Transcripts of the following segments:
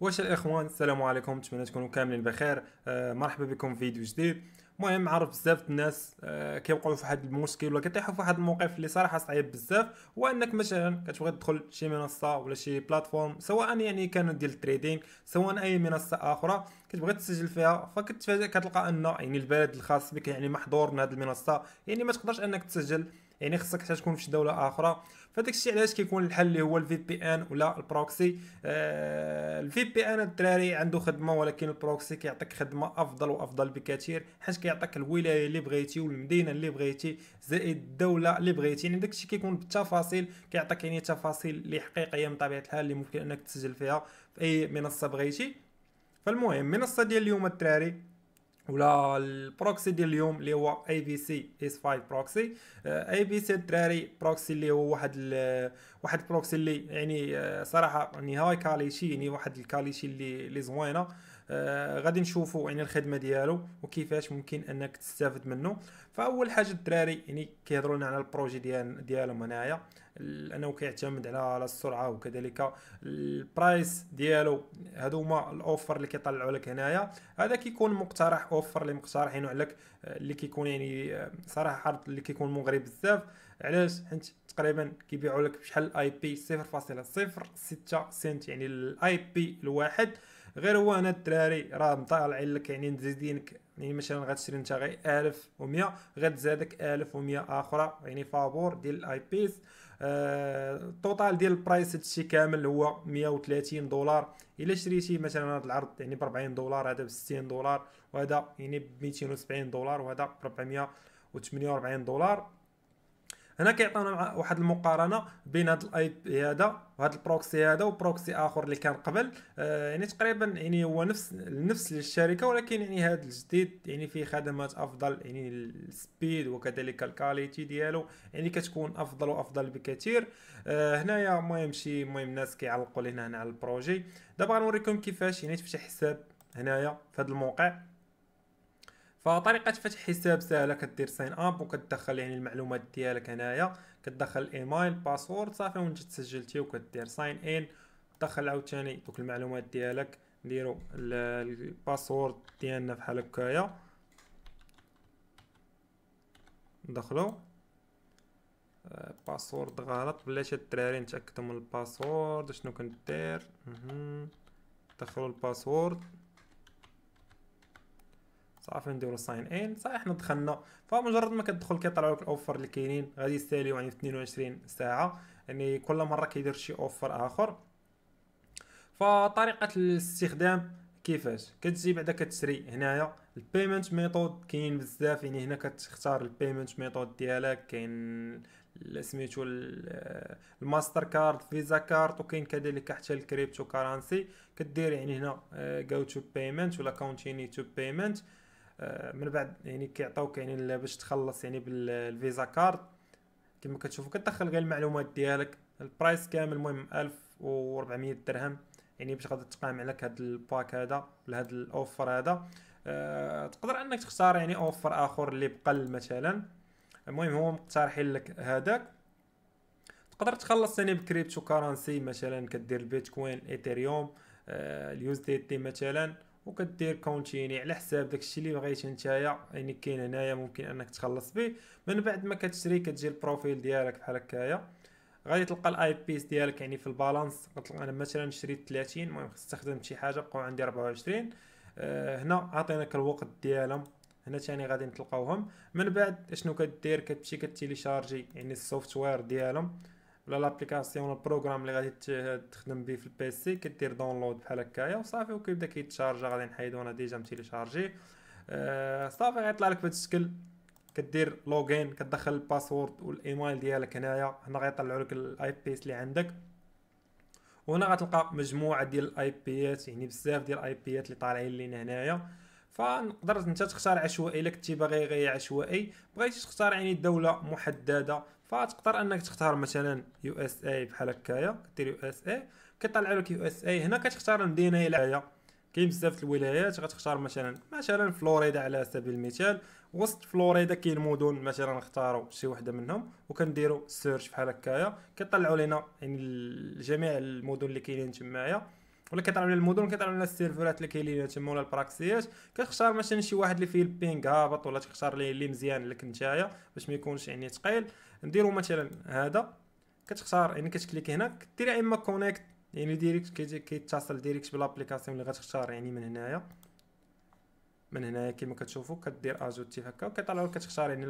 واش الاخوان السلام عليكم نتمنى تكونوا كاملين بخير آه مرحبا بكم في فيديو جديد المهم عرف بزاف الناس آه كيوقعوا في واحد المشكل ولا كيطيحوا في واحد الموقف اللي صراحه صعيب بزاف هو انك مثلا كتبغي تدخل شي منصه ولا شي بلاتفورم سواء يعني كانت ديال التريدينغ سواء اي منصه اخرى كتبغي تسجل فيها فكتفاجئ كتلقى ان يعني البلد الخاص بك يعني محظور من هذه المنصه يعني ما تقدرش انك تسجل يعني خصك حتى تكون في دوله اخرى فداك الشيء علاش كيكون الحل اللي هو الفي بي ان ولا البروكسي الفي بي ان الدراري عنده خدمه ولكن البروكسي كيعطيك خدمه افضل وافضل بكثير حيت كيعطيك الولايه اللي بغيتي والمدينه اللي بغيتي زائد الدوله اللي بغيتي يعني داك الشيء كيكون بالتفاصيل كيعطيك يعني تفاصيل اللي حقيقيه من طبيعه الحال اللي ممكن انك تسجل فيها في اي منصه بغيتي فالمهم منصه ديال اليوم الدراري ولا البروكسي ديال اليوم اللي هو اي بي سي اس 5 بروكسي اي بي سي الدراري بروكسي اللي هو واحد واحد البروكسي اللي يعني آه، صراحه نهايه هاي كاليشي يعني واحد الكاليشي اللي اللي زوينه آه غادي نشوفوا يعني الخدمه ديالو وكيفاش ممكن انك تستافد منه فاول حاجه الدراري يعني كيهضروا لنا على البروجي ديال ديالهم هنايا لانه كيعتمد على على السرعه وكذلك البرايس ديالو هادو هما الاوفر اللي كيطلعوا لك هنايا هذا كيكون مقترح اوفر اللي مقترحينه عليك اللي كيكون يعني آه، صراحه عرض اللي كيكون مغري بزاف علاش حيت تقريبا كيبيعوا لك بشحال الاي بي 0.06 سنت يعني الاي بي الواحد غير هو انا الدراري راه مطالعين لك يعني مزيدينك يعني مثلا غتشري انت غير 1100 غتزادك 1100 اخرى يعني فابور ديال الاي بيس التوتال ديال البرايس هادشي كامل هو 130 دولار الا شريتي مثلا هذا العرض يعني ب 40 دولار هذا ب 60 دولار وهذا يعني ب 270 دولار وهذا ب 448 دولار هنا كيعطيونا واحد المقارنه بين هذا الاي بي هذا وهذا البروكسي هذا وبروكسي اخر اللي كان قبل آه يعني تقريبا يعني هو نفس نفس الشركه ولكن يعني هذا الجديد يعني فيه خدمات افضل يعني السبيد وكذلك الكاليتي ديالو يعني كتكون افضل وافضل بكثير آه هنايا المهم شي المهم الناس كيعلقوا لينا هنا على البروجي دابا غنوريكم كيفاش يعني تفتح حساب هنايا في هذا الموقع فطريقه فتح حساب سهله كدير ساين اب وكتدخل يعني المعلومات ديالك هنايا كتدخل الايميل باسورد صافي وانت تسجلتي وكدير ساين ان دخل عاوتاني دوك المعلومات ديالك نديرو الباسورد ديالنا بحال هكايا ندخلو باسورد آه، غلط بلاتي الدراري نتاكدو من الباسورد شنو كندير دخلوا الباسورد صافي نديرو ساين ان صحيح حنا دخلنا فمجرد ما كتدخل كيطلعوا لك الاوفر اللي كاينين غادي يستاليو يعني في 22 ساعه يعني كل مره كيدير شي اوفر اخر فطريقه الاستخدام كيفاش كتجي بعدا كتشري هنايا البيمنت ميثود كاين بزاف يعني هنا كتختار البيمنت ميثود ديالك كاين سميتو آه، الماستر كارد فيزا كارد وكاين كذلك حتى الكريبتو كارانسي كدير يعني هنا جو تو بيمنت ولا كونتيني تو بيمنت آه، من بعد يعني كيعطيوك يعني باش تخلص يعني بالفيزا كارد كما كتشوفوا كتدخل غير المعلومات ديالك البرايس كامل المهم 1400 درهم يعني باش غادي تقام عليك هذا الباك هذا ولا هذا الاوفر هذا أه تقدر انك تختار يعني اوفر اخر اللي بقل مثلا المهم هو مقترح لك هذاك تقدر تخلص ثاني يعني بكريبتو كارنسي مثلا كدير البيتكوين ايثيريوم أه اليوز دي تي مثلا وكدير كونتيني على حساب داكشي اللي بغيتي نتايا يعني كاين هنايا ممكن انك تخلص به من بعد ما كتشري كتجي البروفيل ديالك بحال هكايا غادي تلقى الاي بيس ديالك يعني في البالانس انا مثلا شريت 30 المهم استخدمت شي حاجه بقاو عندي 24 آه هنا عطيناك الوقت ديالهم هنا ثاني غادي نتلقاوهم من بعد شنو كدير كتمشي شارجي يعني السوفتوير ديالهم ولا لابليكاسيون البروغرام اللي غادي تخدم به في البيسي كدير داونلود بحال هكايا وصافي وكيبدا كيتشارجا غادي نحيدو انا ديجا لي شارجي آه، صافي غيطلع لك بهذا الشكل كدير لوغين كتدخل الباسورد والايميل ديالك هنايا هنا غيطلعوا لك الاي اس اللي عندك وهنا غتلقى مجموعه ديال الاي اس يعني بزاف ديال الاي اس اللي طالعين لينا هنايا فنقدر انت تختار عشوائي الا كنتي باغي غير عشوائي بغيتي تختار يعني دوله محدده فتقدر انك تختار مثلا يو اس اي بحال هكايا دير يو اس اي كيطلع لك يو اس اي هنا كتختار المدينه الى هي كاين بزاف الولايات غتختار مثلا مثلا فلوريدا على سبيل المثال وسط فلوريدا كاين مدن مثلا نختاروا شي وحده منهم وكنديروا سيرش بحال هكايا كيطلعوا لنا يعني جميع المدن اللي كاينين تمايا ولا كتعلم على المدن كتعلم على السيرفرات اللي كاينين تما ولا البراكسيات كتختار مثلا شي واحد اللي فيه البينغ هابط ولا تختار اللي مزيان لك نتايا باش ما يكونش يعني ثقيل نديرو مثلا هذا كتختار يعني كتكليك هنا كدير يا اما كونيكت يعني ديريكت كيتصل ديريكت بالابليكاسيون اللي غتختار يعني من هنايا من هنايا كما كتشوفوا كدير اجوتي هكا وكيطلع لك كتختار يعني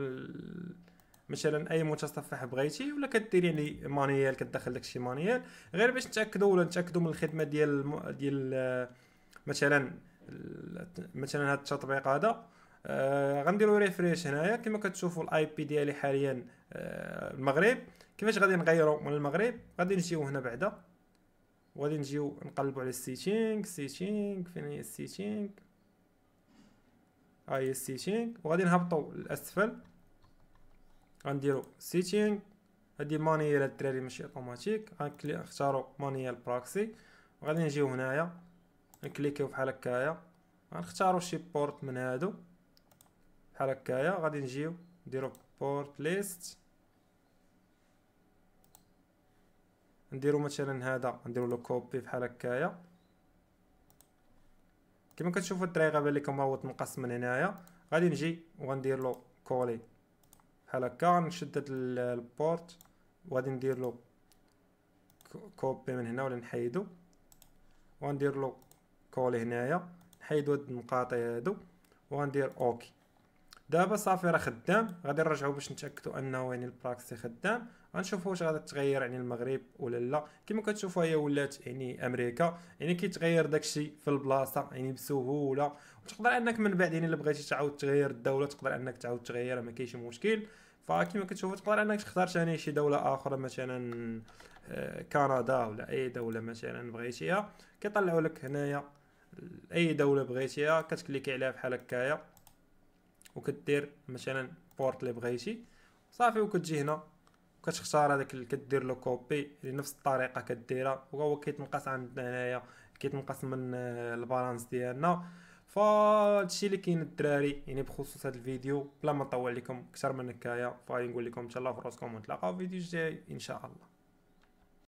مثلا اي متصفح بغيتي ولا كدير يعني مانيال كتدخل داكشي مانيال غير باش نتاكدوا ولا نتاكدوا من الخدمه ديال ديال آه، مثلا مثلا هذا التطبيق هذا آه غنديروا ريفريش هنايا كما كتشوفوا الاي بي ديالي حاليا آه المغرب كيفاش غادي نغيرو من المغرب غادي نجيو هنا بعدا وغادي نجيو نقلبوا على السيتينغ سيتينغ فين هي السيتينغ هاي السيتينغ وغادي نهبطوا للاسفل غنديرو سيتينغ هادي مانيال الدراري ماشي اوتوماتيك غنكلي نختارو مانيال براكسي وغادي نجيو هنايا نكليكيو بحال هكايا غنختارو شي بورت من هادو بحال هكايا غادي نجيو نديرو بورت ليست نديرو مثلا هذا نديرو لو كوبي بحال هكايا كما كتشوفوا الطريقه بان لكم رابط من هنايا غادي نجي وغندير له كولي نشد هاد البورت وغادي ندير له كوبي من هنا ولا نحيدو وندير له كولي هنايا نحيدو هاد المقاطع هادو وندير اوكي دابا صافي راه خدام غادي نرجعو باش نتاكدو انه يعني البراكسي خدام غنشوفو واش غادي تغير يعني المغرب ولا لا كما كتشوفو هي ولات يعني امريكا يعني كيتغير داكشي في البلاصه يعني بسهوله وتقدر انك من بعد يعني الا بغيتي تعاود تغير الدوله تقدر انك تعاود تغيرها ما كاينش مشكل فكما كتشوف تقدر انك تختار ثاني شي دوله اخرى مثلا آه، كندا ولا اي دوله مثلا بغيتيها كيطلعوا لك هنايا اي دوله بغيتيها كتكليكي عليها بحال هكايا وكدير مثلا بورت اللي بغيتي صافي وكتجي هنا كتختار هذاك اللي كدير له كوبي بنفس الطريقه كديرها وهو كيتنقص عندنا هنايا كيتنقص من آه، البالانس ديالنا فهادشي اللي كاين الدراري يعني بخصوص هذا الفيديو بلا ما نطول لكم اكثر من هكايا فغادي نقول لكم تهلاو في راسكم ونتلاقاو في فيديو جاي ان شاء الله